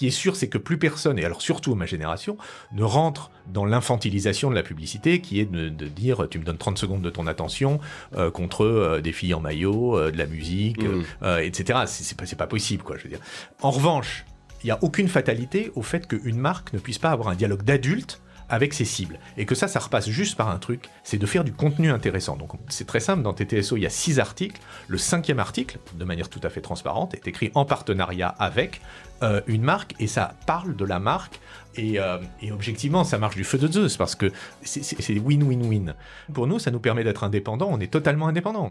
qui est sûr, c'est que plus personne, et alors surtout ma génération, ne rentre dans l'infantilisation de la publicité, qui est de, dire tu me donnes 30 secondes de ton attention euh, contre euh, des filles en maillot, euh, de la musique, mm. etc. C'est pas, pas possible, quoi, je veux En revanche, il n'y a aucune fatalité au fait qu'une marque ne puisse pas avoir un dialogue d'adulte avec ses cibles. Et que ça, ça repasse juste par un truc, c'est de faire du contenu intéressant. Donc c'est très simple, dans TTSO, il y a six articles. Le cinquième article, de manière tout à fait transparente, est écrit en partenariat avec euh, une marque, et ça parle de la marque. Et, euh, et objectivement, ça marche du feu de Zeus, parce que c'est win-win-win. Pour nous, ça nous permet d'être indépendants, on est totalement indépendants.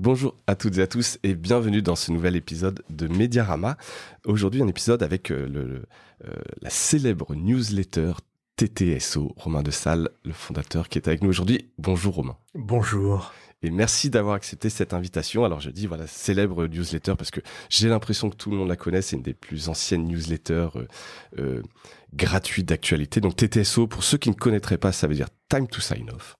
Bonjour à toutes et à tous et bienvenue dans ce nouvel épisode de Mediarama. Aujourd'hui un épisode avec euh, le, euh, la célèbre newsletter TTSO, Romain de Salle, le fondateur qui est avec nous aujourd'hui. Bonjour Romain. Bonjour. Et merci d'avoir accepté cette invitation. Alors je dis voilà célèbre newsletter parce que j'ai l'impression que tout le monde la connaît. C'est une des plus anciennes newsletters euh, euh gratuites d'actualité. Donc TTSO, pour ceux qui ne connaîtraient pas, ça veut dire Time to Sign Off.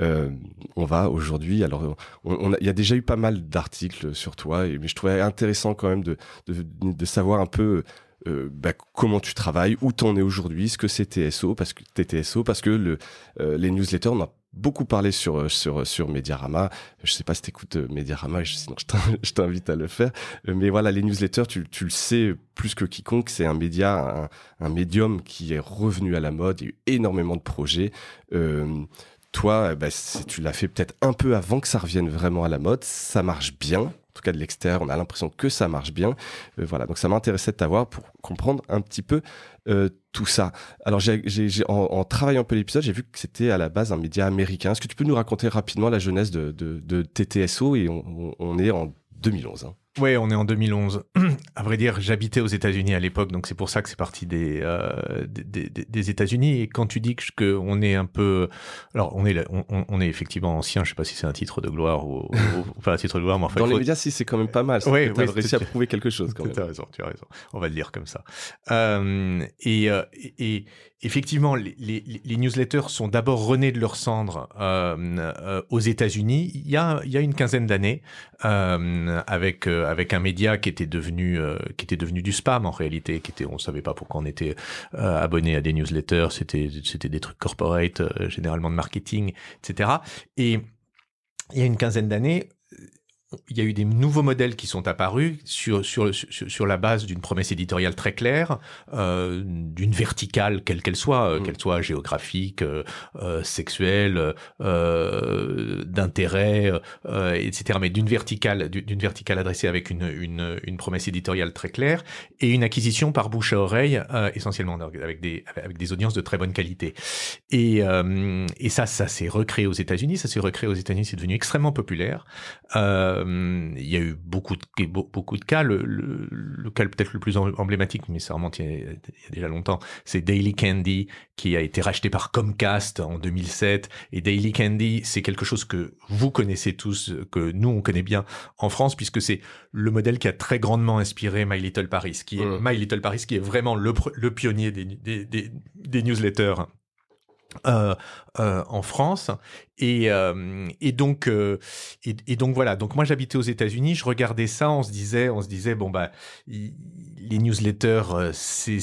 Euh, on va aujourd'hui, alors il y a déjà eu pas mal d'articles sur toi, mais je trouvais intéressant quand même de, de, savoir un peu euh, bah, comment tu travailles, où t'en es aujourd'hui, ce que c'est TSO, parce que TTSO, parce que euh, les newsletters, on a beaucoup parlé sur sur sur Mediarama. Je sais pas si t'écoutes Mediarama, sinon je t'invite à le faire. Mais voilà, les newsletters, tu, le sais plus que quiconque, c'est un média, un, médium qui est revenu à la mode. Il y a eu énormément de projets toi, eh ben, tu l'as fait peut-être un peu avant que ça revienne vraiment à la mode. Ça marche bien. En tout cas, de l'extérieur, on a l'impression que ça marche bien. Euh, voilà, donc ça m'intéressait de t'avoir pour comprendre un petit peu euh, tout ça. Alors, en, travaillant un peu l'épisode, j'ai vu que c'était à la base un média américain. Est-ce que tu peux nous raconter rapidement la jeunesse de, TTSO Et on, est en 2011. Oui, on est en 2011. à vrai dire, j'habitais aux États-Unis à l'époque, donc c'est pour ça que c'est parti des, euh, États-Unis. Et quand tu dis que que est un peu. Alors, on est, on, est effectivement ancien, je sais pas si c'est un titre de gloire ou, pas un titre de gloire, mais fait... Dans les médias, si, c'est quand même pas mal. on oui, réussi à prouver quelque chose quand même. Tu as raison, tu as raison. On va le dire comme ça. Euh, euh, et, et, effectivement, les, newsletters sont d'abord renés de leur cendre euh, euh, aux États-Unis. Il y a, une quinzaine d'années, euh, avec avec un média qui était devenu qui était devenu du spam en réalité, qui était on savait pas pourquoi on était abonné à des newsletters. C'était c'était des trucs corporate, généralement de marketing, etc. Et il y a une quinzaine d'années, il y a eu des nouveaux modèles qui sont apparus sur, sur, sur, sur la base d'une promesse éditoriale très claire, euh, d'une verticale quelle qu'elle soit, euh, mm. qu'elle soit géographique, euh, euh sexuelle, euh, d'intérêt, etc. Mais d'une verticale, d'une verticale adressée avec une, une, une, promesse éditoriale très claire et une acquisition par bouche à oreille, essentiellement avec des, avec des audiences de très bonne qualité. Et, et ça, ça s'est recréé aux États-Unis, ça s'est recréé aux États-Unis, c'est devenu extrêmement populaire. Euh, euh, il y a eu beaucoup de, beaucoup de cas. Le, cas peut-être le plus emblématique, mais ça remonte il y a, déjà longtemps, c'est Daily Candy qui a été racheté par Comcast en 2007. Et Daily Candy, c'est quelque chose que vous connaissez tous, que nous on connaît bien en France, puisque c'est le modèle qui a très grandement inspiré My Little Paris, qui est mmh. My Little Paris, qui est vraiment le, pionnier des newsletters euh, euh, en France et, euh, donc et, donc voilà donc moi j'habitais aux États-Unis je regardais ça on se disait on se disait bon bah les newsletters c'est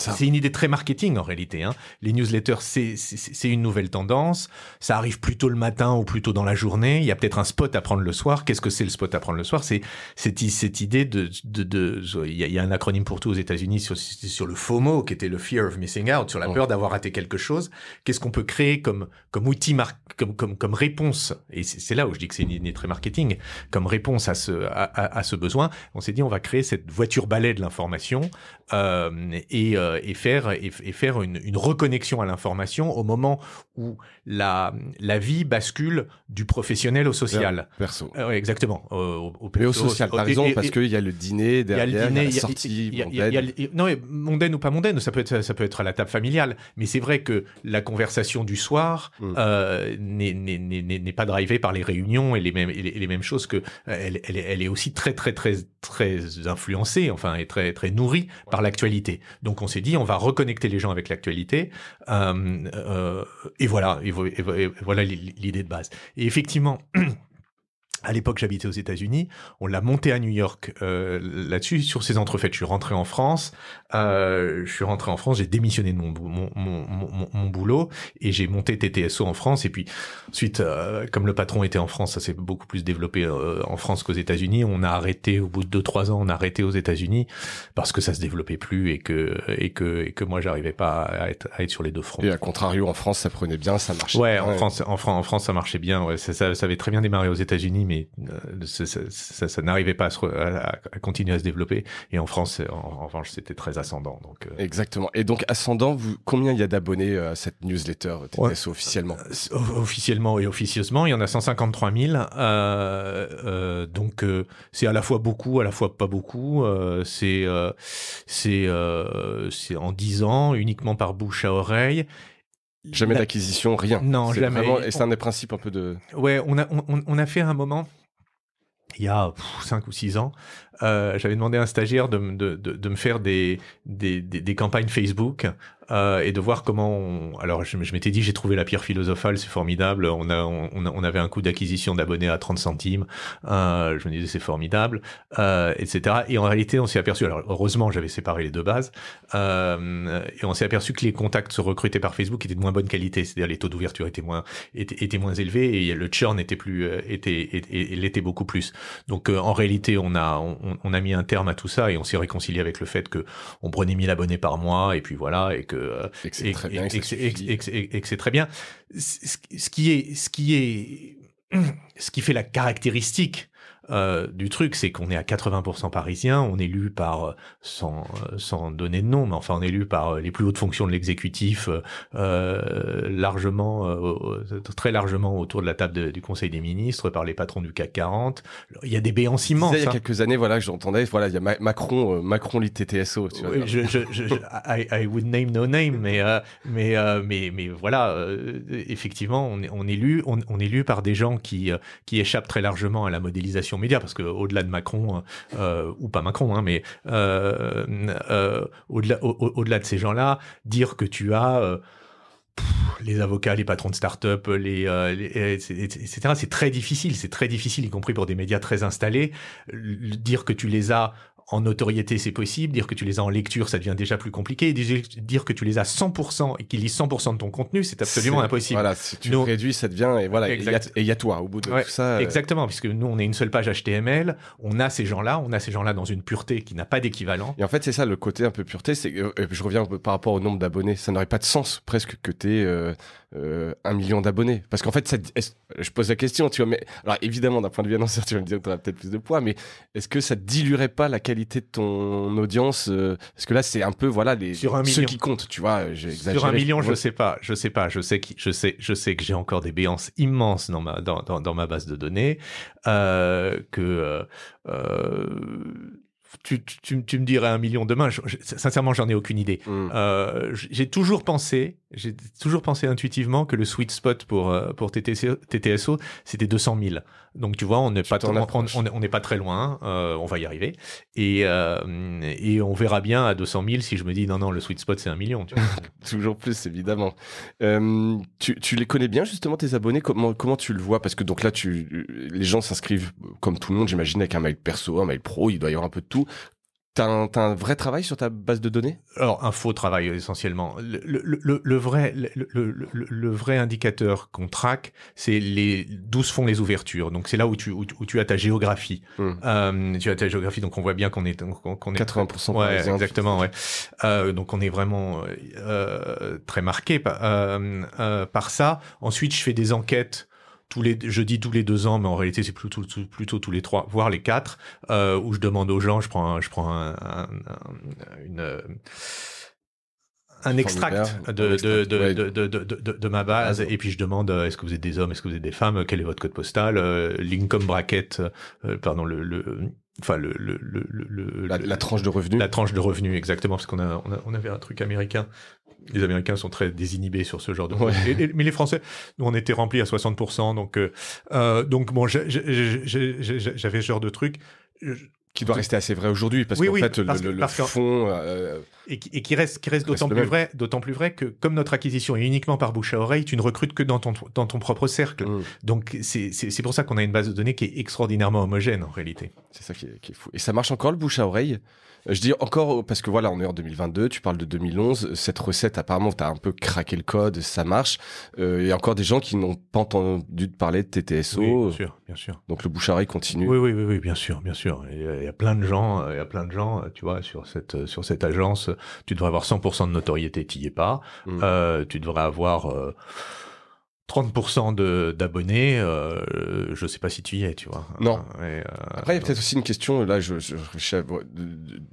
c'est une idée très marketing en réalité. Hein. Les newsletters, c'est une nouvelle tendance. Ça arrive plutôt le matin ou plutôt dans la journée. Il y a peut-être un spot à prendre le soir. Qu'est-ce que c'est le spot à prendre le soir C'est cette, idée de... de, de il, y a, il y, a un acronyme pour tout aux États-Unis sur, sur le FOMO, qui était le Fear of Missing Out, sur la peur d'avoir raté quelque chose. Qu'est-ce qu'on peut créer comme, comme outil, comme, comme, comme réponse Et c'est là où je dis que c'est une idée très marketing, comme réponse à ce, à ce besoin. On s'est dit, on va créer cette voiture balai de l'information. Euh, et euh, euh, et faire, et, faire une, reconnexion à l'information au moment où la, la vie bascule du professionnel au social. Perso. Euh, exactement. Au, au social, par exemple, parce qu'il y a le dîner derrière, il y a la sortie mondaine. Non, mondaine ou pas mondaine, ça peut, être, ça peut être à la table familiale. Mais c'est vrai que la conversation du soir mm. euh, n'est pas drivée par les réunions et les mêmes, les, mêmes choses que... elle, elle est aussi très, très, très très influencé, enfin, et très, très nourri par l'actualité. Donc, on s'est dit, on va reconnecter les gens avec l'actualité. Euh, euh, et voilà, voilà l'idée de base. Et effectivement, À l'époque, j'habitais aux États-Unis. On l'a monté à New York euh, là-dessus, sur ces entrefaites. Je suis rentré en France. Euh, je suis rentré en France, j'ai démissionné de mon, mon, mon, mon boulot et j'ai monté TTSO en France. Et puis ensuite, euh, comme le patron était en France, ça s'est beaucoup plus développé euh, en France qu'aux États-Unis. On a arrêté au bout de 2-3 ans, on a arrêté aux États-Unis parce que ça se développait plus et que et que et que moi j'arrivais pas à être, à être sur les deux fronts. Et à contrario, en France, ça prenait bien, ça marchait. Ouais, bien, en France, en France, en France, ça marchait bien. Ouais, ça, ça, ça avait très bien démarré aux États-Unis, mais mais euh, ça, n'arrivait pas à, continuer à se développer. Et en France, en, en revanche, c'était très ascendant. Donc, euh, Exactement. Et donc, ascendant, vous, combien il y a d'abonnés euh, à cette newsletter officiellement Officiellement et officieusement, il y en a 153 000. donc, c'est à la fois beaucoup, à la fois pas beaucoup. c'est c'est en 10 ans, uniquement par bouche à oreille. Jamais d'acquisition, rien. Non, jamais. et c'est un des principes un peu de. Ouais, on a, on, on a fait un moment, il y a 5 ou 6 ans, euh, j'avais demandé à un stagiaire de, de, de, de me faire des, des, des, campagnes Facebook euh, et de voir comment. Alors, je, m'étais dit, j'ai trouvé la pierre philosophale, c'est formidable. On, a, on, on avait un coût d'acquisition d'abonnés à 30 centimes. Euh, je me disais, c'est formidable, euh, etc. Et en réalité, on s'est aperçu. Alors, heureusement, j'avais séparé les deux bases. Euh, et on s'est aperçu que les contacts recrutés par Facebook étaient de moins bonne qualité. C'est-à-dire, les taux d'ouverture étaient moins, étaient, étaient, moins élevés et le churn était plus, euh, était, était, était, beaucoup plus. Donc, en réalité, on a, on, a mis un terme à tout ça et on s'est réconcilié avec le fait que on prenait 1000 abonnés par mois et puis voilà et que et que c'est très, bien. qui est ce qui est ce qui fait la caractéristique euh, du truc, c'est qu'on est à 80% parisiens, on est élu par, euh, sans, euh, sans donner de nom, mais enfin on est élu par les plus hautes fonctions de l'exécutif, largement, très largement autour de la table du Conseil des ministres, par les patrons du CAC 40. Il y a des béances il y a hein. quelques années, voilà, j'entendais, voilà, il y a Macron, Macron lit TTSO. Tu je, je, je I, would name no name, mais, mais, mais, mais voilà, effectivement, on, on est élu, est élu par des gens qui, qui échappent très largement à la modélisation médias parce que au-delà de Macron, euh, euh, ou pas Macron, hein, mais euh, au-delà au de ces gens-là, dire que tu as les avocats, les patrons de start-up, les, etc. C'est très difficile, c'est très difficile, y compris pour des médias très installés. dire que tu les as en notoriété, c'est possible. Dire que tu les as en lecture, ça devient déjà plus compliqué. Dire que tu les as 100% et qu'ils lisent 100% de ton contenu, c'est absolument impossible. Voilà, si tu réduis, ça devient. Et voilà, il y, a toi au bout de tout ça. Euh. Exactement, puisque nous, on est une seule page HTML, on a ces gens-là, on a ces gens-là dans une pureté qui n'a pas d'équivalent. Et en fait, c'est ça le côté un peu pureté. C'est, euh, je reviens par rapport au nombre d'abonnés. Ça n'aurait pas de sens presque que tu aies euh, un million d'abonnés. Parce qu'en fait, je pose la question, tu vois, mais alors évidemment, d'un point de vue annoncé tu vas me dire que tu as peut-être plus de poids, mais est-ce que ça diluerait pas la qualité de ton audience euh, Parce que là, c'est un peu voilà les Sur un ceux qui comptent, tu vois. Euh, Sur un million, je sais pas, je sais pas, je sais que je sais, je sais que j'ai encore des béances immenses dans ma base de données euh, que. tu, me dirais un million demain. je, sincèrement, j'en ai aucune idée. Mm. j'ai toujours pensé, j'ai toujours pensé intuitivement que le sweet spot pour pour TTSO c'était 200 000. Donc tu vois, on n'est pas, très loin, euh, on va y arriver. Et, euh, on verra bien à 200 000 si je me dis non, non, le sweet spot c'est un million. Toujours plus, évidemment. Euh, tu, les connais bien justement tes abonnés comment, comment tu le vois Parce que donc là, tu, les gens s'inscrivent comme tout le monde, j'imagine, avec un mail perso, un mail pro, il doit y avoir un peu de tout. T'as un, un, vrai travail sur ta base de données Alors, un faux travail essentiellement. Le, le, le, vrai, le, vrai indicateur qu'on traque, c'est les d'où se font les ouvertures. Donc, c'est là où tu, où, tu as ta géographie. Hmm. Euh, tu as ta géographie, donc on voit bien qu'on est, est 80%. exactement. Ouais. Euh, donc, on est vraiment euh, très marqué euh, euh, par ça. Ensuite, je fais des enquêtes les, je dis tous les deux ans, mais en réalité c'est plutôt, tous les trois, voire les quatre, euh, où je demande aux gens, je prends, un, je prends une, un extract de, ma base et puis je demande euh, est-ce que vous êtes des hommes, est-ce que vous êtes des femmes, quel est votre code postal, euh, l'income bracket, pardon le, enfin le, le, la, tranche de revenus la tranche de revenus exactement parce qu'on avait un truc américain les Américains sont très désinhibés sur ce genre de mais les Français, nous, on était remplis à 60%. Donc, euh, euh, donc bon, j'avais ce genre de truc. Qui doit rester assez vrai aujourd'hui, parce qu'en fait, le, que, fond... Euh, et qui, reste, qui reste d'autant plus vrai, d'autant plus vrai que comme notre acquisition est uniquement par bouche à oreille, tu ne recrutes que dans ton, dans ton propre cercle. Mm. Donc c'est pour ça qu'on a une base de données qui est extraordinairement homogène en réalité. C'est ça qui est, fou. Et ça marche encore le bouche à oreille. Euh, je dis encore oh, parce que voilà, on est en 2022. Tu parles de 2011. Euh, cette recette, apparemment, t'as un peu craqué le code, ça marche. Euh, il y a encore des gens qui n'ont pas entendu parler de TTSO. bien sûr, bien sûr. Donc le bouche à oreille continue. Oui, oui, oui, oui bien sûr, bien sûr. Il y a plein de gens, il y a plein de gens, tu vois, sur cette sur cette agence tu devrais avoir 100% de notoriété, tu y es pas. Mm. Euh, tu devrais avoir 30% euh, d'abonnés, euh, je sais pas si tu y es, tu vois. Non. Euh, Après, il y a peut-être aussi une question, là, je,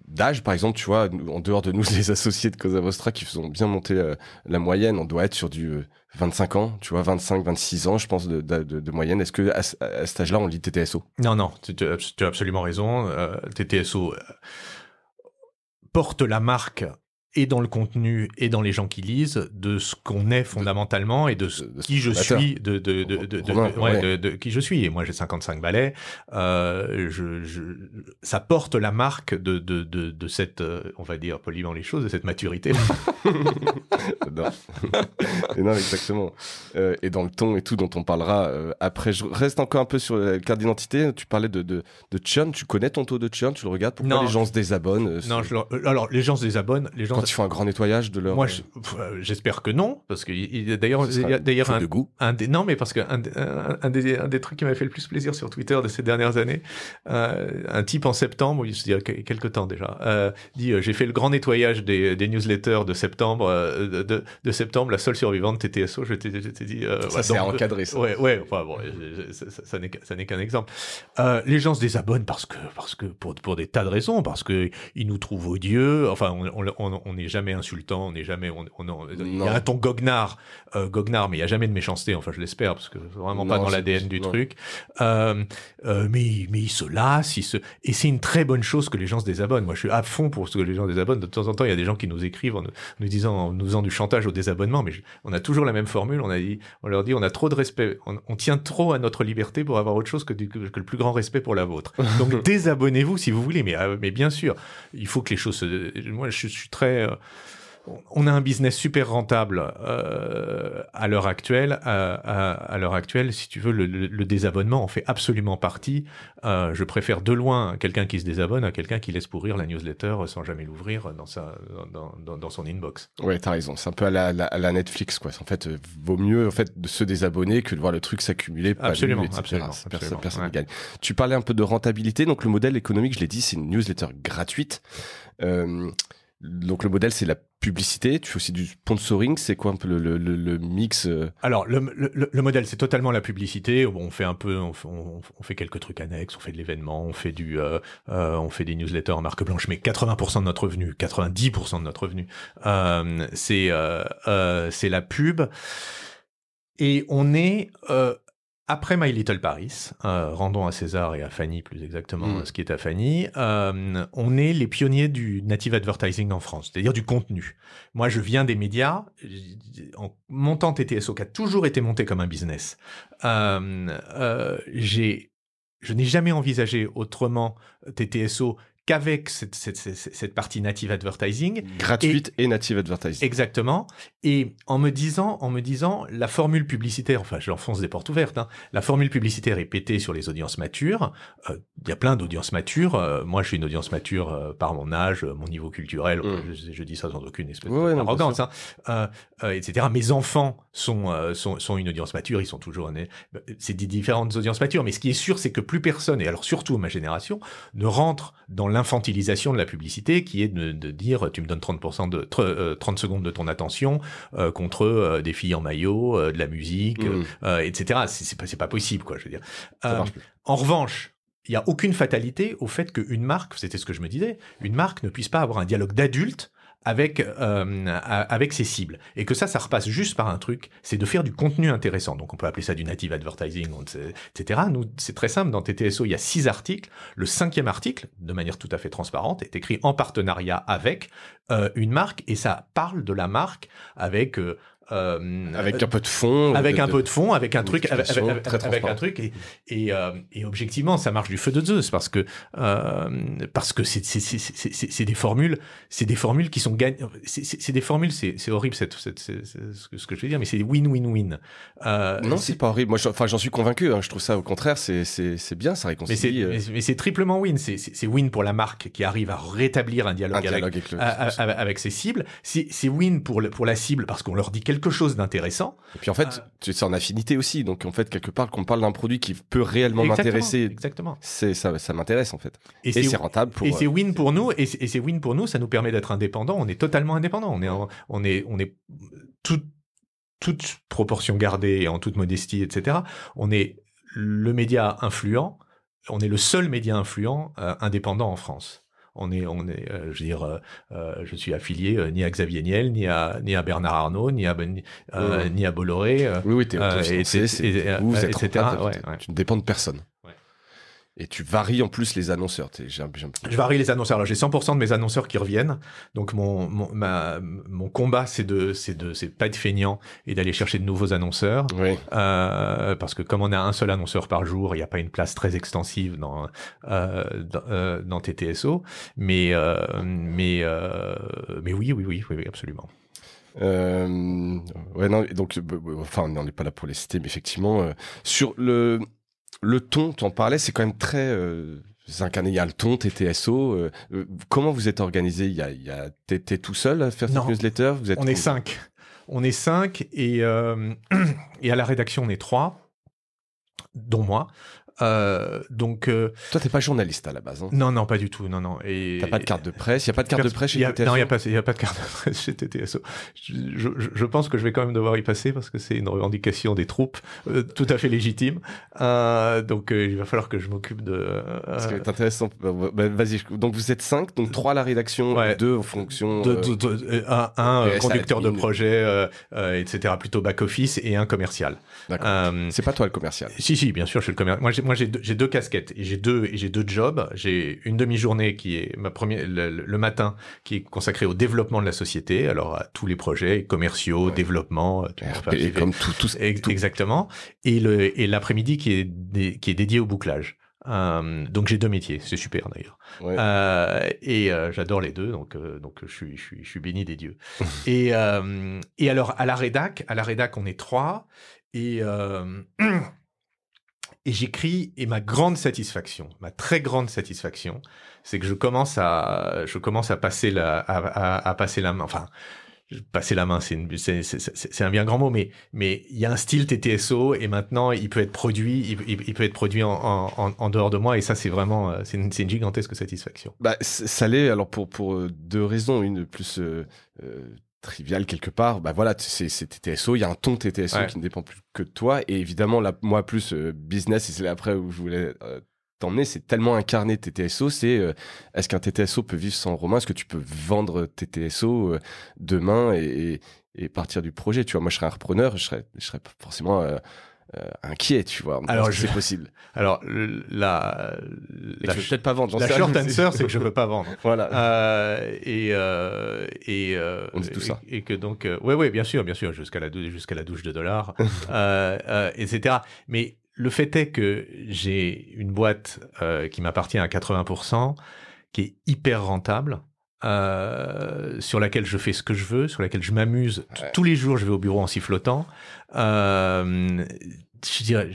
d'âge, par exemple, tu vois, en dehors de nous, les associés de Cosa qui faisons bien monter la moyenne, on doit être sur du... 25 ans, tu vois, 25, 26 ans, je pense, de, moyenne. Est-ce que à, ce cet âge-là, on lit TTSO Non, non, tu, as absolument raison. TTSO, porte la marque et dans le contenu et dans les gens qui lisent de ce qu'on est fondamentalement et de, ce qui je suis de de de, qui je suis et moi j'ai 55 balais euh, je, ça porte la marque de de de, cette euh, on va dire poliment les choses de cette maturité non exactement euh, et dans le ton et tout dont on parlera après je reste encore un peu sur la carte d'identité tu parlais de de de tu connais ton taux de churn tu le regardes pourquoi les gens se désabonnent non alors les gens se désabonnent les gens quand ils font un grand nettoyage de leur. Moi, euh, euh, j'espère que non, parce que d'ailleurs, y a d'ailleurs un, des, non, mais parce que un, des, trucs qui m'a fait le plus plaisir sur Twitter de ces dernières années, euh, un type en septembre, il se dit quelques temps déjà, dit j'ai fait le grand nettoyage des, newsletters de septembre, de, septembre, la seule survivante TTSO, je t'ai dit. ça ouais, encadré. Ça. Ouais, Enfin bon, ça, n'est qu'un exemple. les gens se désabonnent parce que parce que pour des tas de raisons, parce que ils nous trouvent odieux. Enfin, on on n'est jamais insultant, on n'est jamais, on, il y a un ton goguenard, euh, goguenard, mais il n'y a jamais de méchanceté. Enfin, je l'espère parce que vraiment pas dans l'ADN du truc. Euh, euh, mais mais il se lasse, se... et c'est une très bonne chose que les gens se désabonnent. Moi, je suis à fond pour ce que les gens désabonnent. De temps en temps, il y a des gens qui nous écrivent en nous disant, en nous faisant du chantage au désabonnement, mais on a toujours la même formule. On a dit, on leur dit, on a trop de respect, on, tient trop à notre liberté pour avoir autre chose que, que le plus grand respect pour la vôtre. Donc désabonnez-vous si vous voulez, mais mais bien sûr, il faut que les choses. Se... Moi, je suis très euh, on a un business super rentable euh, à l'heure actuelle. À, l'heure actuelle, si tu veux, le, désabonnement en fait absolument partie. Euh, je préfère de loin quelqu'un qui se désabonne à quelqu'un qui laisse pourrir la newsletter sans jamais l'ouvrir dans, sa, dans, son inbox. Ouais, t'as raison. C'est un peu à la, Netflix, quoi. En fait, vaut mieux en fait de se désabonner que de voir le truc s'accumuler. Absolument, absolument. Personne, ne gagne. Tu parlais un peu de rentabilité. Donc le modèle économique, je l'ai dit, c'est une newsletter gratuite. Euh, donc le modèle, c'est la publicité, tu fais aussi du sponsoring, c'est quoi un peu le, le, le mix euh? Alors le, le modèle, c'est totalement la publicité. On fait un peu, on fait, on, fait quelques trucs annexes, on fait de l'événement, on fait du, euh, euh on fait des newsletters en marque blanche, mais 80% de notre revenu, 90% de notre revenu, euh, c'est euh, c'est la pub. Et on est après My Little Paris, euh, rendons à César et à Fanny plus exactement mm. euh, ce qui est à Fanny, euh, on est les pionniers du native advertising en France, c'est-à-dire du contenu. Moi, je viens des médias. En montant TTSO, qui a toujours été monté comme un business, j'ai je n'ai jamais envisagé autrement TTSO qu'avec cette, partie native advertising. Gratuite et, native advertising. Exactement. Et en me disant, en me disant, la formule publicitaire, enfin, je l'enfonce des portes ouvertes, hein. la formule publicitaire est pétée sur les audiences matures. Euh, il y a plein d'audiences matures. Euh, moi, je suis une audience mature euh, par mon âge, mon niveau culturel. Mm. Je, dis ça sans aucune espèce ouais, d'arrogance, hein. etc. Mes enfants sont, sont, sont, une audience mature. Ils sont toujours, c'est des différentes audiences matures. Mais ce qui est sûr, c'est que plus personne, et alors surtout ma génération, ne rentre dans l'un l'infantilisation de la publicité qui est de, dire tu me donnes 30%, de, 30 euh, secondes de ton attention euh, contre euh, des filles en maillot, de la musique, mmh. etc. C'est pas, pas possible, quoi, je veux dire. en revanche, il n'y a aucune fatalité au fait qu'une marque, c'était ce que je me disais, une marque ne puisse pas avoir un dialogue d'adulte avec, euh, avec ses cibles. Et que ça, ça repasse juste par un truc, c'est de faire du contenu intéressant. Donc on peut appeler ça du native advertising, etc. Nous, c'est très simple, dans TTSO, il y a six articles. Le cinquième article, de manière tout à fait transparente, est écrit en partenariat avec euh, une marque, et ça parle de la marque avec... Euh, euh, avec un peu de fond. Avec un peu de fond, avec un truc, avec, un truc. Et, et, euh, et, objectivement, ça marche du feu de Zeus parce que euh, parce que c'est c'est des formules, c'est des formules qui sont gagnées. C'est des formules, c'est horrible cette, cette, ce que je veux dire, mais c'est win-win-win. Euh, non, c'est pas horrible. Moi, enfin, j'en suis convaincu. Hein. Je trouve ça au contraire, c'est bien, ça réconcilie. Euh. Mais c'est triplement win. C'est win pour la marque qui arrive à rétablir un dialogue, avec, ses cibles. C'est win pour, le, pour la cible parce qu'on leur dit quelque quelque chose d'intéressant. Et puis en fait, c'est euh, en affinité aussi. Donc en fait, quelque part, qu'on parle d'un produit qui peut réellement m'intéresser. Exactement. C'est ça, ça m'intéresse en fait. Et, c'est rentable pour. Et c'est euh, win pour nous. Et c'est win pour nous. Ça nous permet d'être indépendants. On est totalement indépendants. On est, on est, on est toute proportion gardée en toute modestie, etc. On est le média influent. On est le seul média influent euh, indépendant en France on est, on est, euh, je veux dire, euh, euh, je suis affilié ni à Xavier Niel, ni à, ni à Bernard Arnault, ni à, ni, ben, oh. ni à Bolloré. oui, oui, t'es, et, et, et, vous êtes etc. ouais, Tu ne dépends de personne. Et tu varies en plus les annonceurs. Je varie les annonceurs. Alors j'ai 100% de mes annonceurs qui reviennent. Donc mon, mon, mon combat, c'est de, c'est de, pas être feignant et d'aller chercher de nouveaux annonceurs. Euh, parce que comme on a un seul annonceur par jour, il n'y a pas une place très extensive dans, euh, dans, euh, TTSO. Mais, mais, mais oui, oui, oui, oui, absolument. ouais, non, donc, enfin, on n'est pas là pour les citer, mais effectivement, sur le, le ton, en parlais, c'est quand même très euh, Il y a le ton, TTSO. Euh, euh, comment vous êtes organisé Il y a, il y tout seul à faire cette newsletter vous êtes On est cinq. On est cinq et, euh, et à la rédaction, on est trois, dont moi. Euh, donc, euh, toi, t'es pas journaliste à la base. Hein. Non, non, pas du tout. Non, non. Et t'as pas de carte de presse. Il y a pas de carte, de presse chez TTSO. Non, il y a pas, de carte de presse chez TTSO. Je, pense que je vais quand même devoir y passer parce que c'est une revendication des troupes euh, tout à fait légitime. Euh, donc, il va falloir que je m'occupe de. Parce que intéressant intéressant bah, bah, bah, Vas-y. Donc, vous êtes cinq. Donc, trois à la rédaction, deux en fonction. De, un, conducteur de projet, etc. Plutôt back office et un commercial. D'accord. c'est pas toi le commercial. Si, si, bien sûr, je suis le commercial. Moi, moi j'ai deux, casquettes et j'ai deux et j'ai deux jobs. J'ai une demi-journée qui est ma première le, matin qui est consacrée au développement de la société, alors à tous les projets commerciaux, développement, euh, comme tout, exactement. Et le l'après-midi qui est qui est dédié au bouclage. Euh, donc j'ai deux métiers, c'est super d'ailleurs. Euh, et j'adore les deux, donc donc je suis je suis je suis béni des dieux. et et alors à la rédac, à la rédac on est trois et Et j'écris, et ma grande satisfaction, ma très grande satisfaction, c'est que je commence à, je commence à passer la, à, passer la main, enfin, passer la main, c'est un bien grand mot, mais mais il y a un style TTSO et maintenant il peut être produit, il, peut être produit en, en, dehors de moi et ça c'est vraiment euh, c'est une, gigantesque satisfaction. Bah ça l'est alors pour pour euh, deux raisons, une plus euh, trivial quelque part. Bah voilà, c'est TTSO, il y a un ton TTSO qui ne dépend plus que de toi. Et évidemment, moi, plus euh, business, et c'est après où je voulais euh, t'emmener, c'est tellement incarné TTSO, c'est euh, est-ce qu'un TTSO peut vivre sans Romain Est-ce que tu peux vendre TTSO demain et, partir du projet Tu vois, moi, je serais un repreneur, je je serais forcément euh, inquiet, tu vois. Alors, je... c'est possible. Alors, la. Je peut-être pas vendre. La short answer, c'est que je veux pas vendre. voilà. Euh, et. Euh, et tout ça. Et, que donc. oui, oui, bien sûr, bien sûr, jusqu'à la, la douche de dollars, etc. Mais le fait est que j'ai une boîte qui m'appartient à 80%, qui est hyper rentable. sur laquelle je fais ce que je veux, sur laquelle je m'amuse. Tous les jours, je vais au bureau en sifflotant. Euh, je dirais.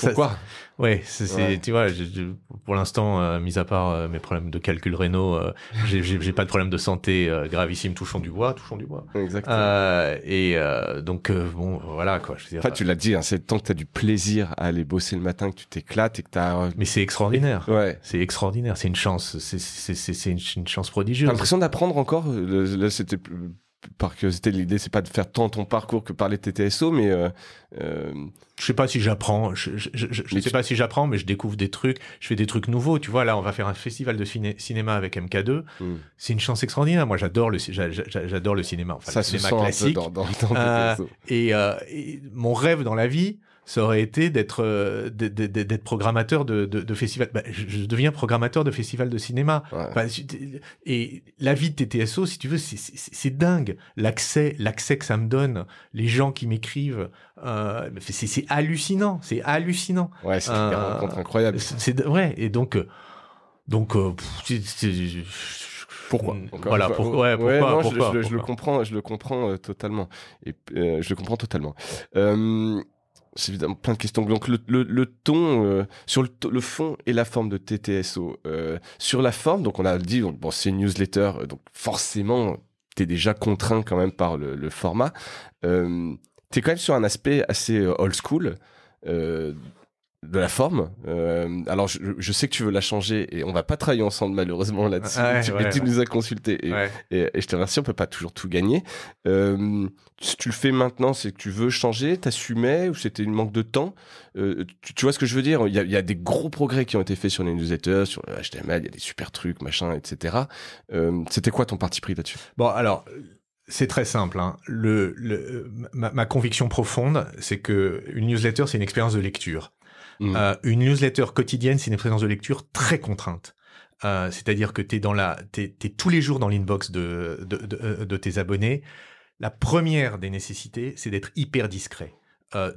Pourquoi Ouais, c'est, tu vois, pour l'instant, euh, mis à part euh, mes problèmes de calcul rénaux, euh, j'ai pas de problème de santé gravissime, touchant du bois, touchant du bois. Exactement. et donc, bon, voilà quoi. Je en fait, tu l'as dit, hein, c'est tant que tu as du plaisir à aller bosser le matin, que tu t'éclates et que tu Mais c'est extraordinaire. Ouais. C'est extraordinaire, c'est une chance, c'est une, une chance prodigieuse. T'as l'impression d'apprendre encore Là, c'était par curiosité, l'idée, c'est pas de faire tant ton parcours que parler de TTSO, mais. Euh, euh, je sais pas si j'apprends, je, je, je, sais pas si j'apprends, mais je découvre des trucs, je fais des trucs nouveaux. Tu vois, là, on va faire un festival de cinéma avec MK2. Hmm. C'est une chance extraordinaire. Moi, j'adore le, j'adore le cinéma. Enfin, Ça le cinéma classique. Euh, et, mon rêve dans la vie, ça aurait été euh, d'être d'être programmateur de, de, festival. Bah, je, deviens programmateur de festival de cinéma. et la vie de TTSO, si tu veux, c'est dingue. L'accès, l'accès que ça me donne, les gens qui m'écrivent, euh, c'est hallucinant. C'est hallucinant. Ouais, c'est une euh, rencontre incroyable. C'est vrai. Et donc, donc, pourquoi mm, voilà pourquoi, pourquoi, je, le comprends je le comprends totalement et je le comprends totalement euh, c'est évidemment plein de questions. Donc le, ton, euh, sur le, fond et la forme de TTSO. Euh, sur la forme, donc on a dit, bon, c'est une newsletter, euh, donc forcément, tu es déjà contraint quand même par le, format. T'es tu es quand même sur un aspect assez old school de la forme. Euh, alors, je, sais que tu veux la changer et on va pas travailler ensemble malheureusement là-dessus. tu, nous as consulté et, et, je te remercie. On peut pas toujours tout gagner. Euh, si tu le fais maintenant, c'est que tu veux changer, t'assumais ou c'était une manque de temps. Euh, tu, vois ce que je veux dire Il y, a, des gros progrès qui ont été faits sur les newsletters, sur le HTML. Il y a des super trucs, machin, etc. Euh, c'était quoi ton parti pris là-dessus Bon, alors. C'est très simple. Hein. Le, ma, ma, conviction profonde, c'est que une newsletter, c'est une expérience de lecture. Mm. Euh, une newsletter quotidienne, c'est une présence de lecture très contrainte. Euh, c'est-à-dire que tu es, es, es, tous les jours dans l'inbox de, euh, de, tes abonnés. La première des nécessités, c'est d'être hyper discret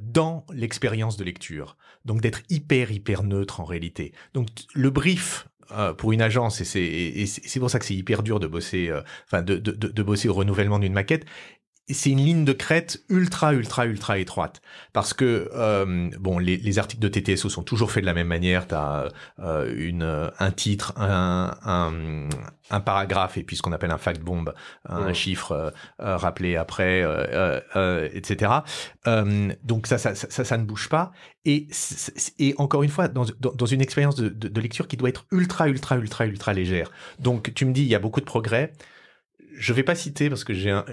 dans l'expérience de lecture. Donc d'être hyper, hyper neutre en réalité. Donc le brief pour une agence, et c'est pour ça que c'est hyper dur de bosser, de, de, de, bosser au renouvellement d'une maquette, c'est une ligne de crête ultra, ultra, ultra étroite. Parce que, euh, bon, les, articles de TTSO sont toujours faits de la même manière. Tu as euh, une, un titre, un, un, paragraphe, et puis ce qu'on appelle un fact-bomb, un mmh. chiffre euh, rappelé après, etc. donc ça ça, ça ne bouge pas. Et, et encore une fois, dans, une expérience de lecture qui doit être ultra, ultra, ultra, ultra légère. Donc tu me dis, il y a beaucoup de progrès je vais pas citer parce que j'ai un,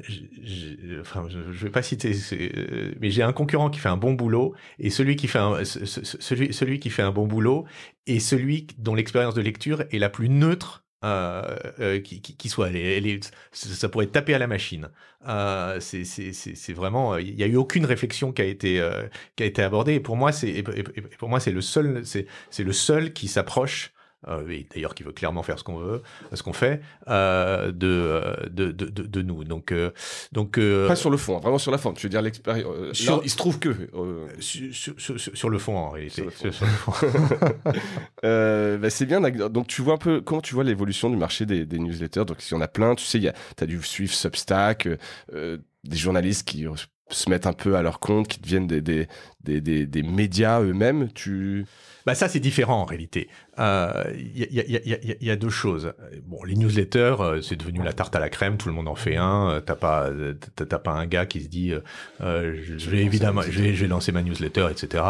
enfin, je vais pas citer, euh, mais j'ai un concurrent qui fait un bon boulot et celui qui fait un, celui, celui qui fait un bon boulot et celui dont l'expérience de lecture est la plus neutre euh, euh, qui, qui, soit. Elle est, ça pourrait taper à la machine. Euh, c'est vraiment. Euh, il n'y a eu aucune réflexion qui a été euh, qui a été abordée. Et pour moi, c'est pour moi c'est le seul c'est le seul qui s'approche euh, d'ailleurs qui veut clairement faire ce qu'on veut, ce qu'on fait, euh, euh, de, de, nous. Donc, donc pas sur le fond, hein, vraiment sur la forme. Je veux dire l'expérience. il se trouve que sur, le fond en réalité. Bah, c'est bien. Donc tu vois un peu comment tu vois l'évolution du marché des, newsletters. Donc il y en a plein. Tu sais, tu as dû suivre Substack, des journalistes qui se mettent un peu à leur compte, qui deviennent des, des, des, des médias eux-mêmes tu... bah Ça, c'est différent en réalité. Il euh, y, y, y, y, a deux choses. Bon, les newsletters, euh, c'est devenu la tarte à la crème, tout le monde en fait un. Euh, t'as pas, pas un gars qui se dit, euh, je vais évidemment, j'ai lancé ma newsletter, etc.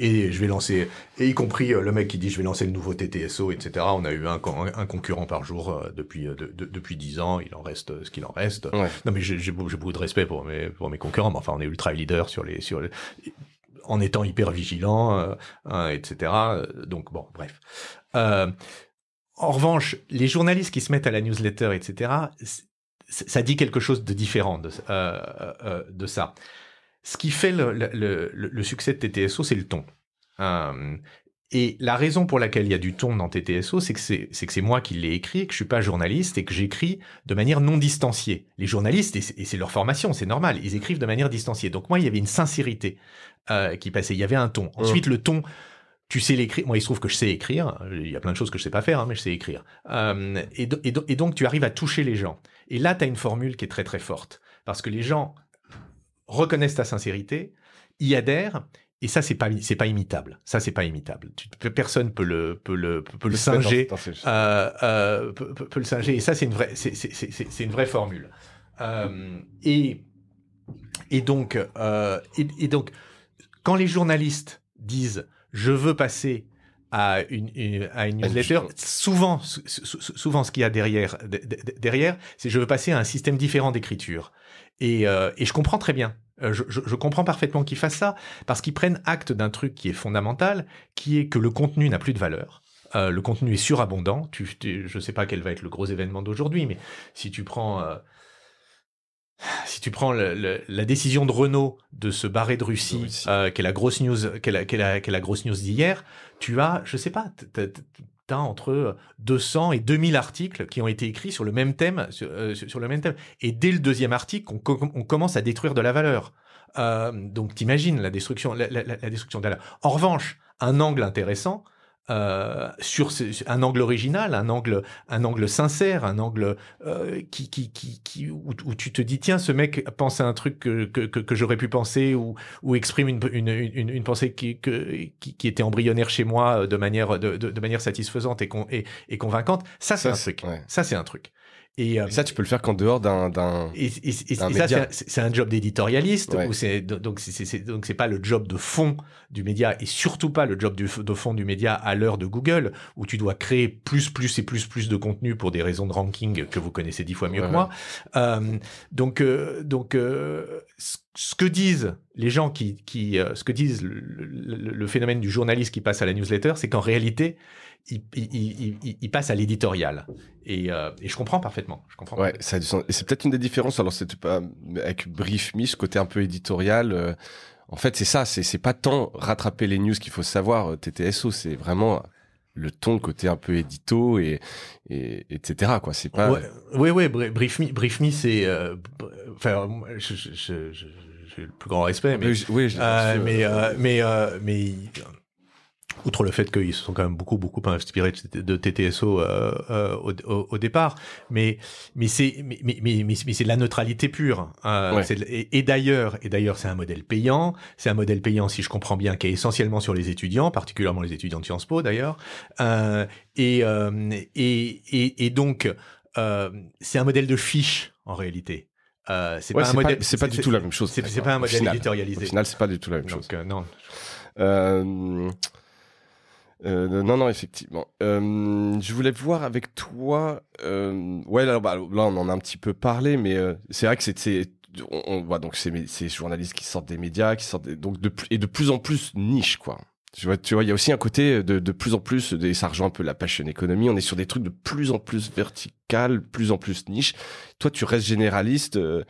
Et, je vais lancer, et y compris le mec qui dit, je vais lancer le nouveau TTSO, etc. On a eu un, un concurrent par jour depuis depuis dix ans. Il en reste ce qu'il en reste. Non, mais j'ai beaucoup de respect pour mes pour mes concurrents. Mais enfin, on est ultra leader sur les sur les, en étant hyper vigilant, euh, euh, etc. Euh, donc bon, bref. en revanche, les journalistes qui se mettent à la newsletter, etc., ça dit quelque chose de différent de, ça. Ce qui fait le, succès de TTSO, c'est le ton. Et la raison pour laquelle il y a du ton dans TTSO, c'est que c'est moi qui l'ai écrit, que je suis pas journaliste et que j'écris de manière non distanciée. Les journalistes, et c'est leur formation, c'est normal, ils écrivent de manière distanciée. Donc moi, il y avait une sincérité euh, qui passait. Il y avait un ton. Mmh. Ensuite, le ton, tu sais l'écrire. Moi, il se trouve que je sais écrire. Il y a plein de choses que je sais pas faire, hein, mais je sais écrire. Euh, et, donc, tu arrives à toucher les gens. Et là, tu as une formule qui est très, très forte. Parce que les gens reconnaissent ta sincérité, y adhèrent, et ça, c'est pas, c'est pas imitable. Ça, c'est pas imitable. personne peut le, peut le, peut le singer, euh, peut, le singer. Et ça, c'est une vraie, c'est, une vraie formule. et, et donc, et, et, donc, quand les journalistes disent je veux passer à une, à newsletter, souvent, souvent ce qu'il y a derrière, derrière c'est je veux passer à un système différent d'écriture. Et, euh, je comprends très bien. Euh, je, comprends parfaitement qu'ils fassent ça parce qu'ils prennent acte d'un truc qui est fondamental, qui est que le contenu n'a plus de valeur. Euh, le contenu est surabondant. Tu, je ne sais pas quel va être le gros événement d'aujourd'hui, mais si tu prends si tu prends la décision de Renault de se barrer de Russie, euh, qui est la grosse news, la, grosse news d'hier, tu as, je sais pas, as entre 200 et 2000 articles qui ont été écrits sur le même thème, sur, euh, le même thème. Et dès le deuxième article, on, commence à détruire de la valeur. Euh, donc t'imagines la destruction, la destruction de la valeur. En revanche, un angle intéressant, euh, sur un angle original, un angle, un angle sincère, un angle euh, qui, qui, qui, qui où, tu te dis tiens ce mec pense à un truc que, que, j'aurais pu penser ou, ou exprime une, une, une, pensée qui, qui, était embryonnaire chez moi euh, de manière de, manière satisfaisante et, et, convaincante. Ça c'est un truc. ça c'est un truc. Euh, et, ça, tu peux le faire qu'en dehors d'un. Et, et, et ça, c'est un, job d'éditorialiste. Ouais. Donc, c'est pas le job de fond du média et surtout pas le job de fond du média à l'heure de Google où tu dois créer plus, plus et plus, plus de contenu pour des raisons de ranking que vous connaissez dix fois mieux que moi. Euh, donc, euh, donc euh, ce que disent les gens qui. qui ce que disent le, le phénomène du journaliste qui passe à la newsletter, c'est qu'en réalité, il, il, passe à l'éditorial. Euh, et, je comprends parfaitement. Je comprends. Ouais, c'est peut-être une des différences. Alors, c'était pas avec Brief ce côté un peu éditorial. Euh, en fait, c'est ça. C'est pas tant rattraper les news qu'il faut savoir. Euh, TTSO, c'est vraiment le ton, côté un peu édito et, etc. Quoi, c'est pas. Ouais, oui, ouais, Brief Me, c'est. enfin, j'ai le plus grand respect, Oui, je, mais, mais, mais outre le fait qu'ils se sont quand même beaucoup beaucoup inspirés de TTSO euh, euh, au, départ, mais mais c'est c'est de la neutralité pure. Hein. Euh, et, d'ailleurs et d'ailleurs c'est un modèle payant, c'est un modèle payant si je comprends bien qui est essentiellement sur les étudiants, particulièrement les étudiants de Sciences Po d'ailleurs, et, et, donc c'est un modèle de fiche en réalité. c'est pas, du tout la même chose. C'est pas un modèle éditorialisé. Au final, c'est pas du tout la même chose. non. Euh, non, non, effectivement. Euh, je voulais voir avec toi. Euh, ouais, là, bah, là, on en a un petit peu parlé, mais euh, c'est vrai que c'est. On, on voit donc ces journalistes qui sortent des médias, qui sortent donc de, et de plus en plus niche, quoi. Tu vois, tu vois, il y a aussi un côté de, de plus en plus, et ça rejoint un peu la passion économie. On est sur des trucs de plus en plus vertical, plus en plus niche. Toi, tu restes généraliste. Euh,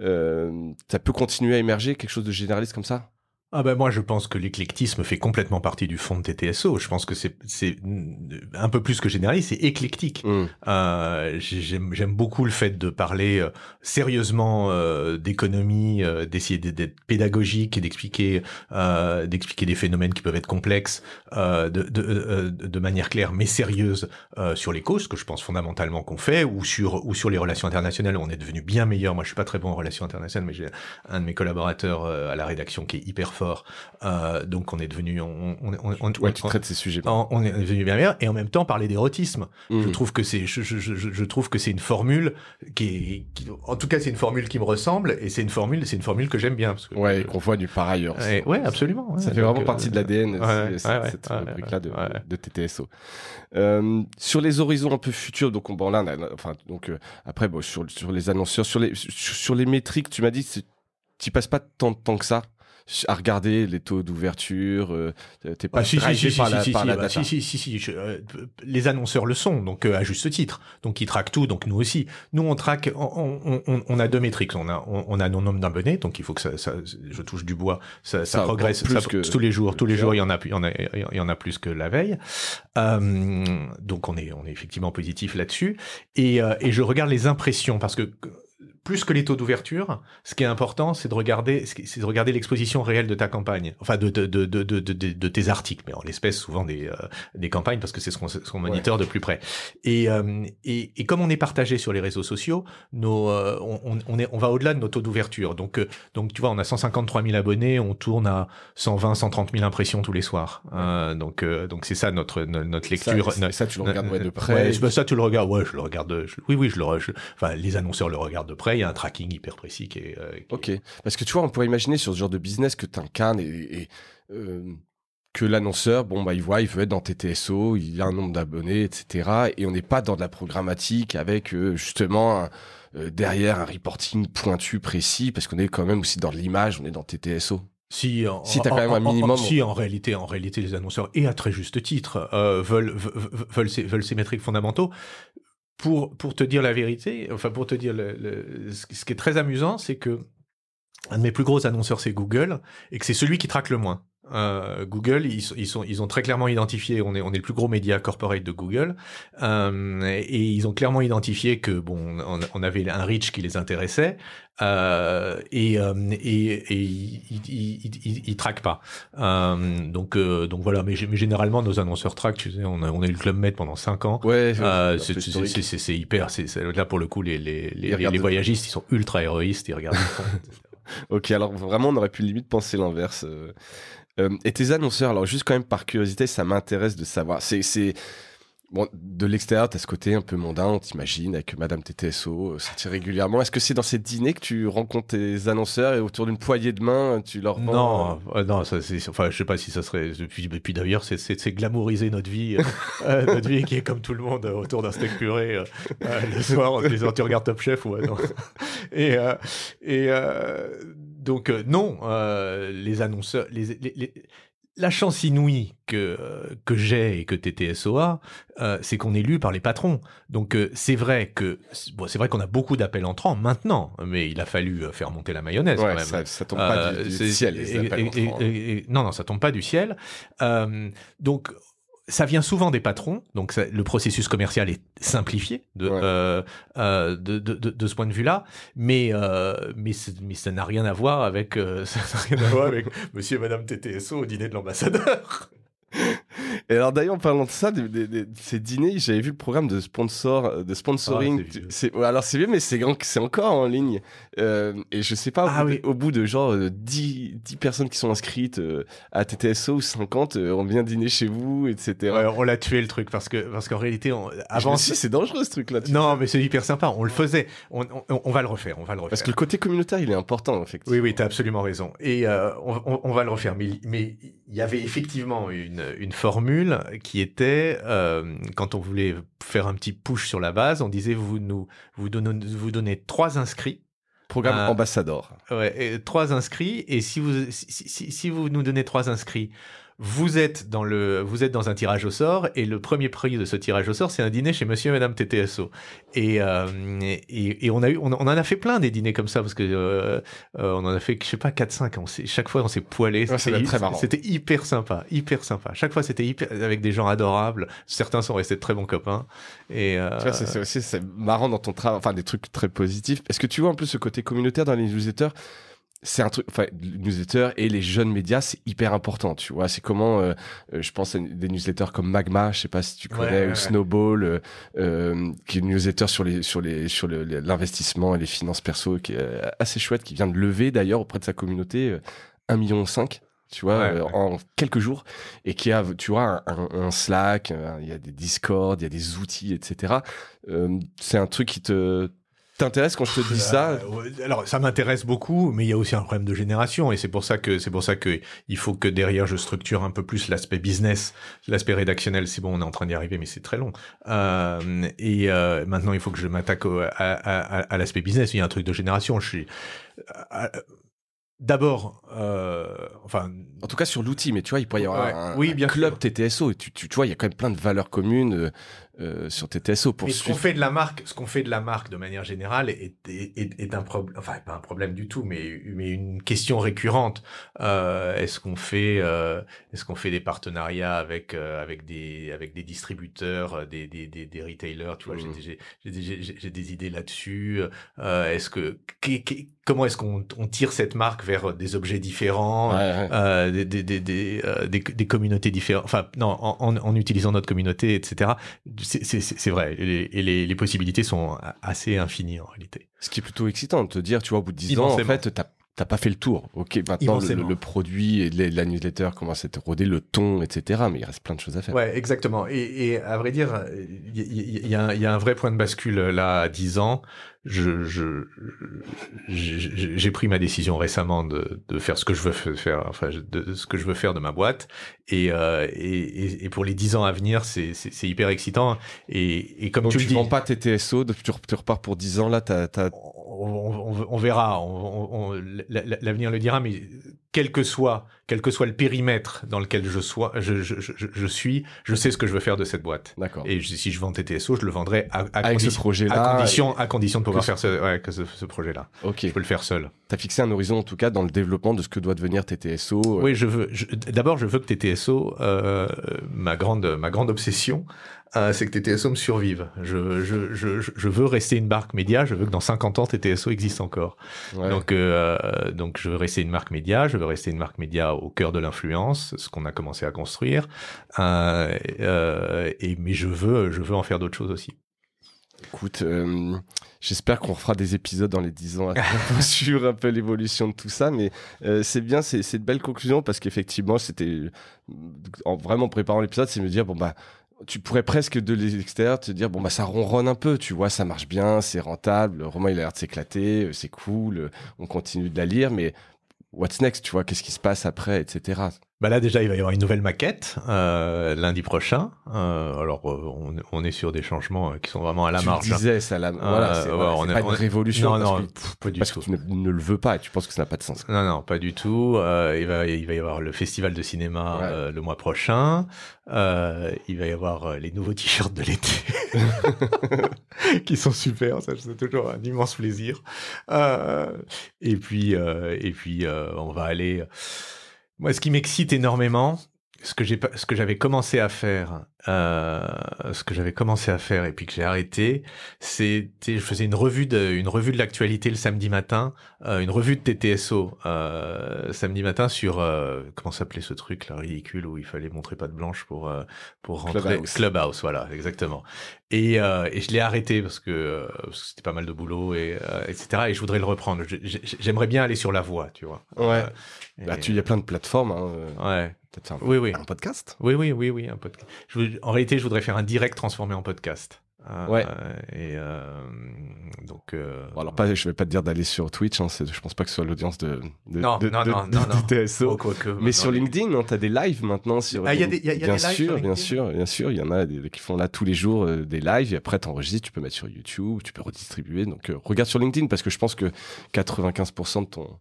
euh, ça peut continuer à émerger quelque chose de généraliste comme ça ah ben moi je pense que l'éclectisme fait complètement partie du fond de TTSO. Je pense que c'est un peu plus que généraliste, c'est éclectique. Mm. Euh, j'aime beaucoup le fait de parler euh, sérieusement euh, d'économie, d'essayer d'être pédagogique et d'expliquer d'expliquer des phénomènes qui peuvent être complexes de, de, de, manière claire mais sérieuse sur les causes que je pense fondamentalement qu'on fait ou sur ou sur les relations internationales. On est devenu bien meilleur. Moi je suis pas très bon en relations internationales mais j'ai un de mes collaborateurs à la rédaction qui est hyper fort euh, donc on est devenu, on, on, on, tu traites ces sujets. On, est devenu bien meilleur et en même temps parler d'érotisme. Mmh. Je trouve que c'est, je, je, je, trouve que c'est une formule qui, en tout cas, c'est une formule qui me ressemble et c'est une formule, c'est une formule que j'aime bien. Parce que, ouais, qu'on voit du par ailleurs. ouais, absolument. ça fait vraiment partie de euh, l'ADN cette truc là de, de, TTSO. Euh, sur les horizons un peu futurs, donc bon, là, enfin, donc après, bon, sur, sur les annonceurs, sur les, sur, les métriques, tu m'as dit, tu passes pas tant de temps que ça à regarder les taux d'ouverture. Euh, t'es pas par la, Si, si, si, euh, les annonceurs le sont, donc euh, à juste titre. Donc ils traquent tout, donc nous aussi. Nous on traque, on, on, on a deux métriques. On a, on, a nos nombres d'abonnés, donc il faut que ça, ça, je touche du bois, ça, ça, progresse plus que tous les jours. Tous les jours il y en a, plus il y en a plus que la veille. Hum, donc on est, on est effectivement positif là-dessus. Et, et je regarde les impressions parce que plus que les taux d'ouverture, ce qui est important, c'est de regarder, c'est de regarder l'exposition réelle de ta campagne, enfin de de de de de, de tes articles, mais en l'espèce souvent des euh, des campagnes parce que c'est ce qu'on ce moniteur de plus près. Et, euh, et, et comme on est partagé sur les réseaux sociaux, nos euh, on, on est on va au-delà de nos taux d'ouverture. Donc donc tu vois, on a 153 000 abonnés, on tourne à 120 130 000 impressions tous les soirs. donc donc c'est ça notre notre lecture. Ça, tu le regardes de près. Ouais, bah, ça tu le regardes. Ouais, je le regarde. oui oui, je le. enfin les annonceurs le regardent de près il y a un tracking hyper précis euh, qui est. ok. Parce que tu vois, on pourrait imaginer sur ce genre de business que tu incarnes et. Euh, que l'annonceur, bon, bah, il voit, il veut être dans TTSO, il a un nombre d'abonnés, etc. Et on n'est pas dans de la programmatique avec euh, justement derrière un reporting pointu, précis, parce qu'on est quand même aussi dans l'image, on est dans TTSO. Si, si si as quand même un minimum. si, en réalité, en réalité, les annonceurs, et à très juste titre, veulent, veulent, ces, veulent, ces, métriques fondamentaux pour, pour te dire la vérité, enfin pour te dire ce qui est très amusant, c'est que un de mes plus gros annonceurs, c'est Google, et que c'est celui qui traque le moins. Euh, Google, ils, sont, ils ont très clairement identifié, on est, on est le plus gros média corporate de Google, euh, et ils ont clairement identifié que bon, on, avait un reach qui les intéressait, euh, et, et, et ils, ne traquent pas. donc, donc voilà, mais, généralement nos annonceurs traquent. on a, eu le club Med pendant 5 ans. Ouais, c'est hyper. là pour le coup, les, les, voyagistes, ils sont ultra héroïstes, ils regardent. ok, alors vraiment, on aurait pu limite penser l'inverse. Euh, et tes annonceurs, alors juste quand même par curiosité, ça m'intéresse de savoir. C'est bon, de l'extérieur, tu as ce côté un peu mondain, on t'imagine, avec Madame TTSO, c'est sortir euh, régulièrement. Est-ce que c'est dans ces dîners que tu rencontres tes annonceurs et autour d'une poignée de main, tu leur Non, euh non, ça, enfin, je sais pas si ça serait. Puis, puis d'ailleurs, c'est glamouriser notre vie, notre vie qui est comme tout le monde autour d'un steak puré le soir en disant tu regardes Top Chef ou ouais, non. Et, et donc euh, non, euh, les annonceurs, la chance inouïe que, euh, que j'ai et que TTSOA, euh, c'est qu'on est lu par les patrons. Donc c'est vrai que c'est vrai qu'on a beaucoup d'appels entrants maintenant, mais il a fallu faire monter la mayonnaise Ça, ne tombe pas du, ciel. Les hein. non non, ça tombe pas du ciel. donc ça vient souvent des patrons, donc le processus commercial est simplifié euh, euh, de, de, de, ce point de vue-là, mais, euh, mais, mais, ça n'a rien à voir avec, ça n'a rien à voir avec monsieur et madame TTSO au dîner de l'ambassadeur. Et alors d'ailleurs, en parlant de ça, de ces dîners, j'avais vu le programme de sponsor, de sponsoring. Ah, c'est alors c'est bien, mais c'est c'est encore en ligne. Euh, et je sais pas, au, ah bout de, genre 10, euh, personnes qui sont inscrites euh, à TTSO ou 50, on vient dîner chez vous, etc. on l'a tué le truc parce que parce qu'en réalité, avant si c'est dangereux ce truc-là. Non, mais c'est hyper sympa. On le faisait. On, va le refaire. On va le refaire. Parce que le côté communautaire, il est important, effectivement. Oui, oui, t'as absolument raison. Et on, va le refaire. Mais il y avait effectivement une, une formule qui était, euh, quand on voulait faire un petit push sur la base, on disait vous nous vous donnez, trois inscrits. Programme euh, ambassadeur trois inscrits. Et si vous, si vous nous donnez trois inscrits, vous êtes dans le, vous êtes dans un tirage au sort et le premier prix de ce tirage au sort, c'est un dîner chez Monsieur et Madame TTSO. Euh, et, et, on a eu, on, en a fait plein des dîners comme ça parce que euh, euh, on en a fait, je sais pas, 4-5. chaque fois, on s'est poilé. c'était très marrant. C'était hyper sympa, hyper sympa. Chaque fois, c'était hyper avec des gens adorables. Certains sont restés de très bons copains. Et c'est aussi marrant dans ton travail, enfin des trucs très positifs. Est-ce que tu vois en plus ce côté communautaire dans les newsletters? c'est un truc, enfin, newsletter et les jeunes médias, c'est hyper important, tu vois. C'est comment, euh, euh, je pense à des newsletters comme Magma, je sais pas si tu connais, ou Snowball, euh, qui est une newsletter sur les, sur les, sur l'investissement et les finances perso, qui est assez chouette, qui vient de lever d'ailleurs auprès de sa communauté un million cinq tu vois, en quelques jours, et qui a, tu vois, un, Slack, il y a des Discord, il y a des outils, etc. c'est un truc qui te t'intéresse quand je te dis ça euh, Alors ça m'intéresse beaucoup, mais il y a aussi un problème de génération et c'est pour ça que c'est pour ça que il faut que derrière je structure un peu plus l'aspect business, l'aspect rédactionnel. C'est bon, on est en train d'y arriver, mais c'est très long. Euh, et euh, maintenant il faut que je m'attaque à, l'aspect business. Il y a un truc de génération. Je suis D'abord, enfin. En tout cas, sur l'outil, mais tu vois, il pourrait y avoir un, club TTSO. Et tu vois, il y a quand même plein de valeurs communes, euh, sur TTSO. Pour Mais ce qu'on fait de la marque, ce qu'on fait de la marque de manière générale est, est, est, un problème, enfin pas un problème du tout, mais, mais une question récurrente. Euh, est-ce qu'on fait, euh, est-ce qu'on fait des partenariats avec euh, avec des avec des distributeurs, des des, des, retailers, tu vois, mmh. j'ai, j'ai, des idées là-dessus. est-ce que, que comment est-ce qu'on tire cette marque vers des objets différents, euh, des, des, euh, des, des, communautés différentes, enfin non, en, utilisant notre communauté, etc. C'est vrai, et, les, les, possibilités sont assez infinies en réalité. Ce qui est plutôt excitant de te dire, tu vois, au bout de 10 ans, en fait, t'as n'as pas fait le tour. Ok, maintenant le, le, produit et la newsletter commence à être rodé, le ton, etc. Mais il reste plein de choses à faire. Ouais, exactement. Et, et à vrai dire, il y, y, a un vrai point de bascule là à 10 ans je, je, j'ai pris ma décision récemment de, de faire ce que je veux faire, enfin, de, ce que je veux faire de ma boîte. Et, euh, et, et pour les dix ans à venir, c'est, hyper excitant. Et, et comme Donc tu, tu le dis, pas tes TSO, tu, repars pour dix ans là. On, on, on verra, on, l'avenir le dira, mais quel que soit, quel que soit le périmètre dans lequel je sois, je, je, je, suis, je sais ce que je veux faire de cette boîte. D'accord. Et si je vends TTSO, je le vendrai à, ce projet-là, à condition, à condition de pouvoir faire ce, projet-là. Ok. Je peux le faire seul. T'as fixé un horizon en tout cas dans le développement de ce que doit devenir TTSO. Euh oui, je veux. D'abord, je veux que TTSO, euh, ma grande, ma grande obsession, ah, c'est que TTSO me survive. Je, veux rester une marque média, je veux que dans 50 ans, TTSO existe encore. Donc, euh, donc, je veux rester une marque média, je veux rester une marque média au cœur de l'influence, ce qu'on a commencé à construire, euh, euh, et, mais je veux, je veux en faire d'autres choses aussi. Écoute, j'espère qu'on refera des épisodes dans les 10 ans à suivre un peu l'évolution de tout ça, mais c'est bien, c'est une belle conclusion parce qu'effectivement, c'était en vraiment préparant l'épisode, c'est me dire bon bah tu pourrais presque de l'extérieur te dire bon bah ça ronronne un peu, tu vois, ça marche bien, c'est rentable, le roman il a l'air de s'éclater, euh, c'est cool, euh, on continue de la lire, mais what's next, tu vois, qu'est-ce qui se passe après, etc. Bah là déjà il va y avoir une nouvelle maquette euh, lundi prochain. Euh, alors euh, on, on, est sur des changements euh, qui sont vraiment à la marge. Tu disais ça, la... Euh, voilà, c'est, pas une révolution non, parce, non, parce que, ne, le veux pas tu penses que ça n'a pas de sens. Non non pas du tout. il va il va y avoir le festival de cinéma le mois prochain. il va y avoir les nouveaux t-shirts de l'été qui sont super. Ça c'est toujours un immense plaisir. et puis et puis on va aller moi, ce qui m'excite énormément, ce que j'ai ce que j'avais commencé à faire euh, ce que j'avais commencé à faire et puis que j'ai arrêté c'était je faisais une revue de une revue de l'actualité le samedi matin euh, une revue de TTSO euh, samedi matin sur euh, comment s'appelait ce truc là ridicule où il fallait montrer pas de blanche pour euh, pour rentrer Clubhouse, Clubhouse voilà exactement et, et je l'ai arrêté parce que c'était pas mal de boulot et etc et je voudrais le reprendre j'aimerais bien aller sur la voie tu vois ouais bah, tu il y a plein de plateformes hein, ouais Peut-être un, oui, oui. un podcast Oui, oui, oui, oui, un podcast. Je, en réalité, je voudrais faire un direct transformé en podcast. Euh, ouais. et euh, donc. Euh, alors pas, je vais pas te dire d'aller sur Twitch. Hein, je pense pas que ce soit l'audience de, de, non, de, non, non, TSO. mais sur LinkedIn, hein, tu as des lives maintenant sur. Ah, il y a des, y a, bien, sûr, bien sûr, bien sûr, il y en a des, qui font là tous les jours des lives et après t'enregistres, tu peux mettre sur YouTube, tu peux redistribuer. Donc regarde sur LinkedIn parce que je pense que 95% de ton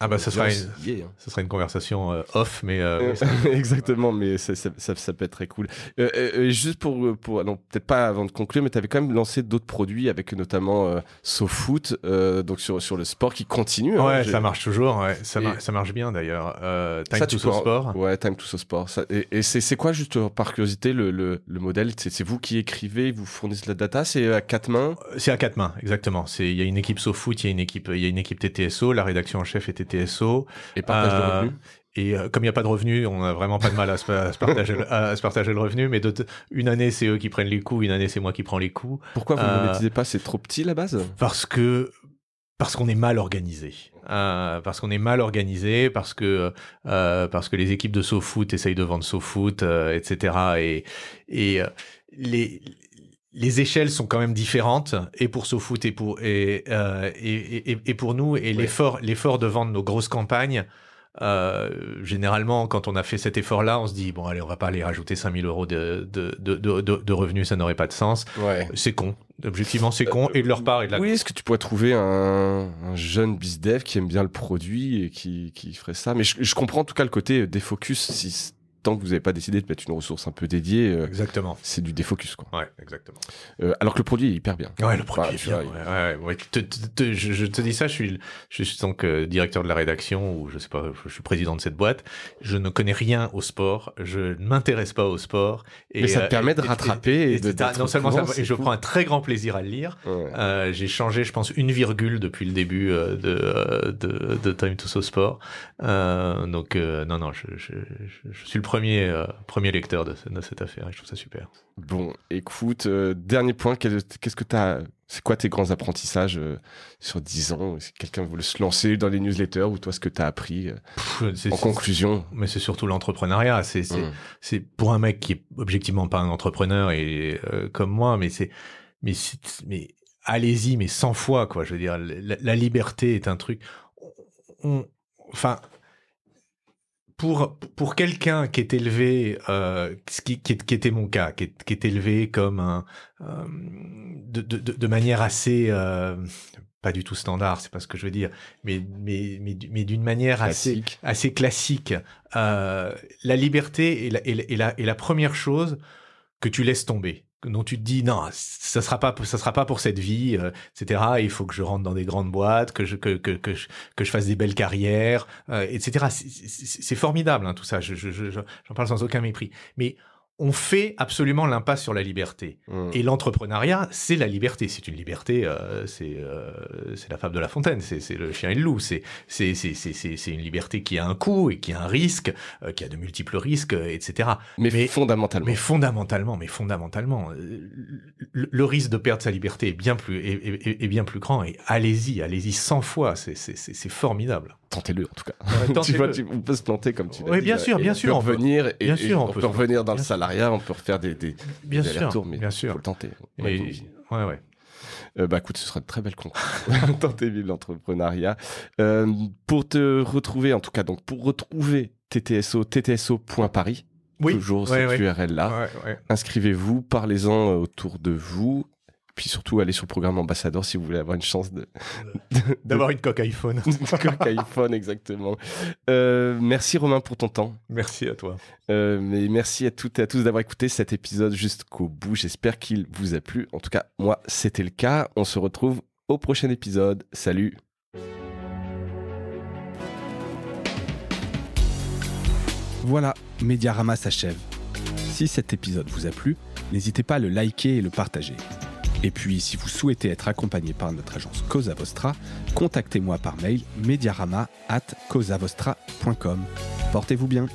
ah bah ça hein. sera, une, ça une conversation euh, off, mais... Euh, exactement, mais ça, ça, peut être très cool. Euh, juste pour... pour non, peut-être pas avant de conclure, mais tu avais quand même lancé d'autres produits avec notamment SoFoot, donc sur, sur le sport qui continue. Hein, ouais, ça marche toujours, ouais. ça, ça marche bien d'ailleurs. time to Sport. Ouais, Time to Sport. et, c'est quoi juste par curiosité le, le, le modèle C'est vous qui écrivez, vous fournissez la data, c'est à quatre mains C'est à quatre mains, exactement. Il y a une équipe SoFoot, il y, a une équipe, y a une équipe TTSO, la rédaction en chef était TSO. Et partage de revenus. Euh, et euh, comme il n'y a pas de revenus, on n'a vraiment pas de mal à se, partager, le, à se partager, le revenu. Mais une année, c'est eux qui prennent les coups une année, c'est moi qui prends les coups Pourquoi vous ne euh, monétisez pas C'est trop petit la base Parce que parce qu'on est mal organisé. parce qu'on est mal organisé, parce que parce que les équipes de SoFoot essayent de vendre SoFoot, etc. Et et les les échelles sont quand même différentes, et pour SoFoot et pour, et, euh, et, et, pour nous, et l'effort, l'effort de vendre nos grosses campagnes, euh, généralement, quand on a fait cet effort-là, on se dit, bon, allez, on va pas aller rajouter 5000 euros de, de, de, de, revenus, ça n'aurait pas de sens. C'est con. Objectivement, c'est con. Et de leur part, et la... Oui, est-ce que tu pourrais trouver un, un jeune bizdev qui aime bien le produit et qui, qui ferait ça Mais je, comprends en tout cas le côté défocus si tant que vous n'avez pas décidé de mettre une ressource un peu dédiée, euh, exactement, c'est du défocus quoi. Ouais, exactement. Euh, alors que le produit est hyper bien. Ouais, le produit est bien. je, te dis ça, je suis, je suis donc euh, directeur de la rédaction ou je sais pas, je suis président de cette boîte. Je ne connais rien au sport, je ne m'intéresse pas au sport. Et, Mais ça te permet de rattraper. Et, de, non seulement ça, et je prends un très grand plaisir à le lire. J'ai changé, je pense, une virgule depuis le début de, de, Time to So Sport. donc non, non, je, je suis le premier, euh, premier lecteur de, cette affaire je trouve ça super. Bon, écoute, euh, dernier point, qu'est-ce que tu C'est quoi tes grands apprentissages euh, sur 10 ans Si quelqu'un veut se lancer dans les newsletters ou toi, ce que tu as appris En conclusion. Mais c'est surtout l'entrepreneuriat. Mmh. C'est pour un mec qui est objectivement pas un entrepreneur et comme moi, mais c'est. Mais, allez-y, mais 100 fois, quoi. Je veux dire, la, liberté est un truc. enfin, pour pour quelqu'un qui est élevé, euh, qui, qui, qui, était mon cas, qui est, qui est élevé comme un euh, de, de, de, manière assez euh, pas du tout standard, c'est pas ce que je veux dire, mais mais mais, d'une manière assez assez classique. Euh, la liberté est la, est la, est la première chose que tu laisses tomber dont tu te dis non, ça sera pas ça sera pas pour cette vie, euh, etc. Il faut que je rentre dans des grandes boîtes, que je que que que que je fasse des belles carrières, euh, etc. C'est formidable hein, tout ça. Je j'en parle sans aucun mépris. Mais on fait absolument l'impasse sur la liberté. Hmm. Et l'entrepreneuriat, c'est la liberté. C'est une liberté, euh, c'est euh, la fable de La Fontaine, c'est le chien et le loup. C'est une liberté qui a un coût et qui a un risque, euh, qui a de multiples risques, euh, etc. Mais, fondamentalement. Mais fondamentalement, mais fondamentalement, le, risque de perdre sa liberté est bien plus, est, bien plus grand. Et allez-y, allez-y 100 fois, c'est formidable. Tentez-le en tout cas. on peut se planter comme tu l'as oui, bien sûr, bien sûr. On peut revenir, et, revenir dans le salariat on peut refaire des, des, bien sûr, mais bien sûr. faut le tenter. Ouais, ouais, euh, bah écoute, ce sera de très belles con. Tenter vivre l'entrepreneuriat. Euh, pour te retrouver, en tout cas, donc pour retrouver TTSO, ttso.paris, toujours cette URL-là, inscrivez-vous, parlez-en euh, autour de vous. Puis surtout, allez sur le programme ambassadeur si vous voulez avoir une chance de. D'avoir une coque iPhone. une coque iPhone, exactement. Euh, merci Romain pour ton temps. Merci à toi. Euh, mais merci à toutes et à tous d'avoir écouté cet épisode jusqu'au bout. J'espère qu'il vous a plu. En tout cas, moi, c'était le cas. On se retrouve au prochain épisode. Salut. Voilà, Mediarama s'achève. Si cet épisode vous a plu, n'hésitez pas à le liker et le partager. Et puis, si vous souhaitez être accompagné par notre agence Cosa Vostra, contactez-moi par mail mediarama at Portez-vous bien.